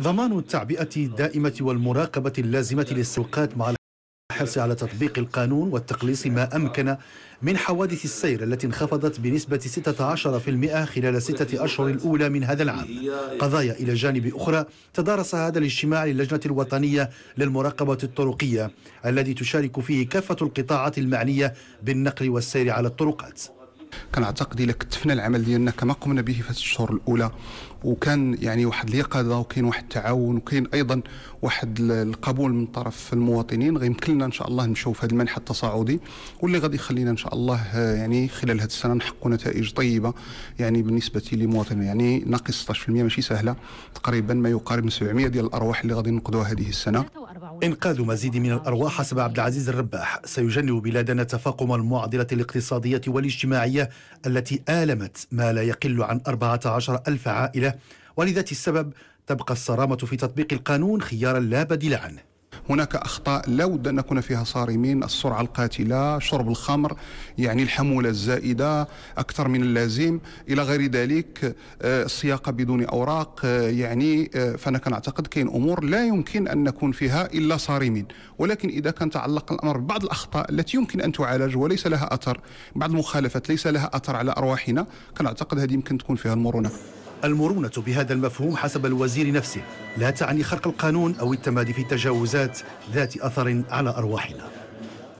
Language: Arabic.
ضمان التعبئة الدائمة والمراقبة اللازمة للسوقات مع الحرص على تطبيق القانون والتقليص ما أمكن من حوادث السير التي انخفضت بنسبة 16% خلال الستة أشهر الأولى من هذا العام قضايا إلى جانب أخرى تدارس هذا الاجتماع للجنة الوطنية للمراقبة الطرقية الذي تشارك فيه كافة القطاعات المعنية بالنقل والسير على الطرقات كنعتقد الا كتفنا العمل ديالنا كما قمنا به في الشهور الاولى وكان يعني واحد اليقظه وكاين واحد التعاون وكاين ايضا واحد القبول من طرف المواطنين غيمكن لنا ان شاء الله نمشيو في هذا المنح التصاعدي واللي غادي يخلينا ان شاء الله آه، يعني خلال هذه السنه نحققوا نتائج طيبه يعني بالنسبه لمواطننا يعني ناقص 16% ماشي سهله تقريبا ما يقارب 700 ديال الارواح اللي غادي ننقذوها هذه السنه إنقاذ مزيد من الأرواح حسب عبد العزيز الرباح سيجنب بلادنا تفاقم المعضلة الاقتصادية والاجتماعية التي آلمت ما لا يقل عن 14 ألف عائلة ولذات السبب تبقى الصرامة في تطبيق القانون خيارا لا بديل عنه هناك أخطاء لو أن نكون فيها صارمين السرعة القاتلة شرب الخمر يعني الحمولة الزائدة أكثر من اللازم إلى غير ذلك آه، السياقة بدون أوراق آه، يعني آه، فأنا كنعتقد كاين أمور لا يمكن أن نكون فيها إلا صارمين ولكن إذا كان تعلق الأمر ببعض الأخطاء التي يمكن أن تعالج وليس لها أثر بعض المخالفات ليس لها أثر على أرواحنا كنعتقد هذه يمكن تكون فيها المرونة المرونة بهذا المفهوم حسب الوزير نفسه لا تعني خرق القانون أو التمادي في التجاوزات ذات أثر على أرواحنا